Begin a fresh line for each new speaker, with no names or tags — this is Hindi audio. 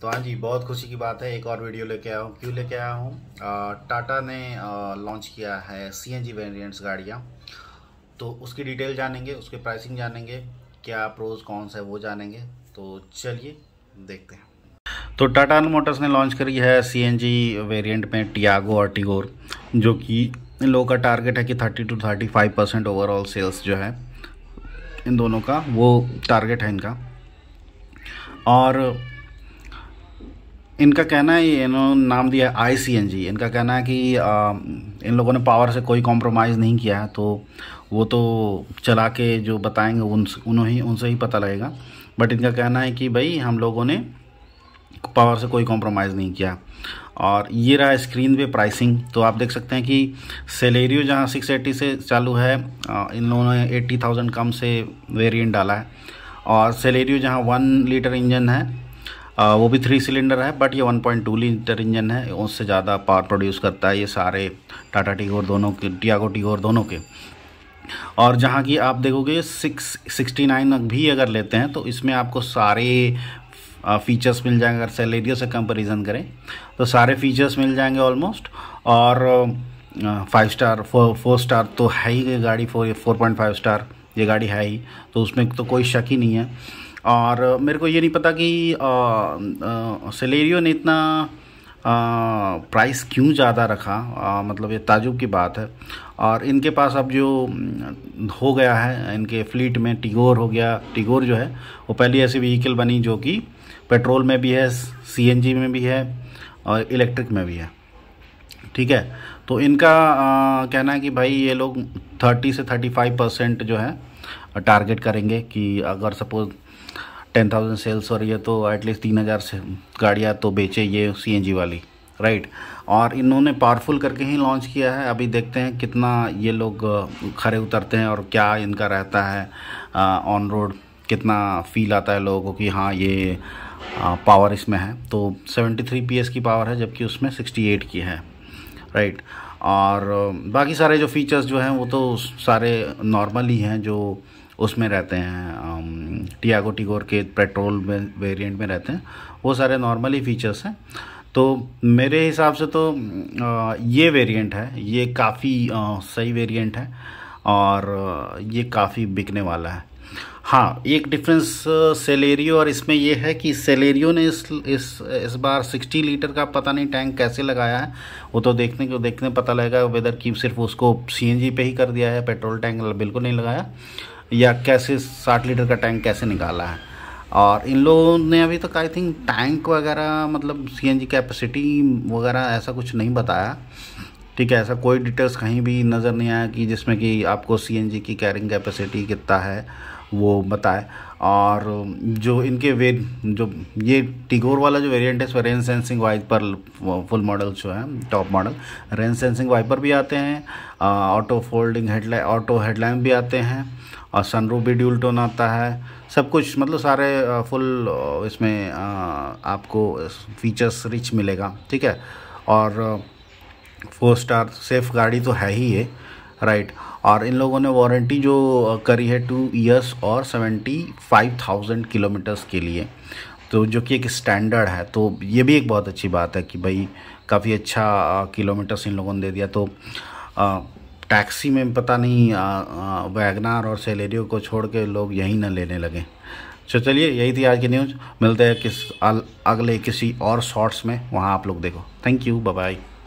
तो हाँ जी बहुत खुशी की बात है एक और वीडियो लेके आया हूँ क्यों लेके आया हूँ टाटा ने लॉन्च किया है सी एन जी वेरियंट्स गाड़ियाँ तो उसकी डिटेल जानेंगे उसके प्राइसिंग जानेंगे क्या प्रोज कौन सा है वो जानेंगे तो चलिए देखते हैं तो टाटा मोटर्स ने लॉन्च करी है सी एन जी वेरियंट में टियागो और टिगोर जो कि इन लोगों का टारगेट है कि thirty two thirty five percent overall sales जो है इन दोनों का वो टारगेट है इनका और इनका कहना है इन्होंने नाम दिया आई सी एन जी इनका कहना है कि आ, इन लोगों ने पावर से कोई कॉम्प्रोमाइज़ नहीं किया है तो वो तो चला के जो बताएंगे उन उन्हों ही उनसे ही पता लगेगा बट इनका कहना है कि भाई हम लोगों ने पावर से कोई कॉम्प्रोमाइज़ नहीं किया और ये रहा स्क्रीन पे प्राइसिंग तो आप देख सकते हैं कि सेलेरियो जहाँ सिक्स से चालू है इन लोगों ने एट्टी कम से वेरियंट डाला है और सेलेरियो जहाँ वन लीटर इंजन है आ, वो भी थ्री सिलेंडर है बट ये 1.2 लीटर इंजन है उससे ज़्यादा पावर प्रोड्यूस करता है ये सारे टाटा टीगोर दोनों के टियागो टीगोर दोनों के और जहाँ की आप देखोगे सिक्स सिक्सटी नाइन भी अगर लेते हैं तो इसमें आपको सारे फ़ीचर्स मिल जाएंगे अगर सेलेरियो से कंपेरिजन करें तो सारे फ़ीचर्स मिल जाएंगे ऑलमोस्ट और फाइव स्टार फोर स्टार तो है ही गाड़ी four four point five star ये गाड़ी है ही तो उसमें तो कोई शक ही नहीं है और मेरे को ये नहीं पता कि सेलेरियो ने इतना प्राइस क्यों ज़्यादा रखा आ, मतलब ये ताजुब की बात है और इनके पास अब जो हो गया है इनके फ्लीट में टिगोर हो गया टिगोर जो है वो पहली ऐसी व्हीकल बनी जो कि पेट्रोल में भी है सीएनजी में भी है और इलेक्ट्रिक में भी है ठीक है तो इनका आ, कहना है कि भाई ये लोग थर्टी से थर्टी फाइव परसेंट जो है टारगेट करेंगे कि अगर सपोज टेन थाउजेंड सेल्स हो रही है तो एटलीस्ट तीन हज़ार से गाड़ियाँ तो बेचे ये सी वाली राइट और इन्होंने पावरफुल करके ही लॉन्च किया है अभी देखते हैं कितना ये लोग खड़े उतरते हैं और क्या इनका रहता है ऑन रोड कितना फील आता है लोगों को कि हाँ ये आ, पावर इसमें है तो 73 पीएस की पावर है जबकि उसमें 68 की है राइट right. और बाकी सारे जो फीचर्स जो हैं वो तो सारे नॉर्मल ही हैं जो उसमें रहते हैं टियागो टिगोर के पेट्रोल में वेरिएंट में रहते हैं वो सारे नॉर्मल ही फीचर्स हैं तो मेरे हिसाब से तो ये वेरिएंट है ये काफ़ी सही वेरिएंट है और ये काफ़ी बिकने वाला है हाँ एक डिफरेंस सेलेरियो uh, और इसमें यह है कि सेलेरियो ने इस इस इस बार 60 लीटर का पता नहीं टैंक कैसे लगाया है वो तो देखने को देखने पता लगेगा वेदर की सिर्फ उसको सीएनजी पे ही कर दिया है पेट्रोल टैंक बिल्कुल नहीं लगाया या कैसे 60 लीटर का टैंक कैसे निकाला है और इन लोगों ने अभी तक आई थिंक टैंक वगैरह मतलब सी कैपेसिटी वगैरह ऐसा कुछ नहीं बताया ठीक है ऐसा कोई डिटेल्स कहीं भी नज़र नहीं आया कि जिसमें कि आपको सी की कैरिंग कैपेसिटी कितना है वो बताए और जो इनके वे जो ये टिगोर वाला जो वेरिएंट है इसमें rain sensing wiper full model जो है top model rain sensing wiper भी आते हैं auto folding headlight auto headline भी आते हैं और सनरूफ भी ड्यूल टोन आता है सब कुछ मतलब सारे फुल इसमें आपको फीचर्स रिच मिलेगा ठीक है और फोर स्टार सेफ गाड़ी तो है ही ये राइट और इन लोगों ने वारंटी जो करी है टू ईयर्स और सेवेंटी फाइव थाउजेंड किलोमीटर्स के लिए तो जो कि एक स्टैंडर्ड है तो ये भी एक बहुत अच्छी बात है कि भाई काफ़ी अच्छा किलोमीटर्स इन लोगों ने दे दिया तो आ, टैक्सी में पता नहीं वैगनार और सेलेरियो को छोड़ के लोग यहीं ना लेने लगे तो चलिए यही थी आज की न्यूज़ मिलते हैं किस अगले किसी और शॉर्ट्स में वहाँ आप लोग देखो थैंक यू बाय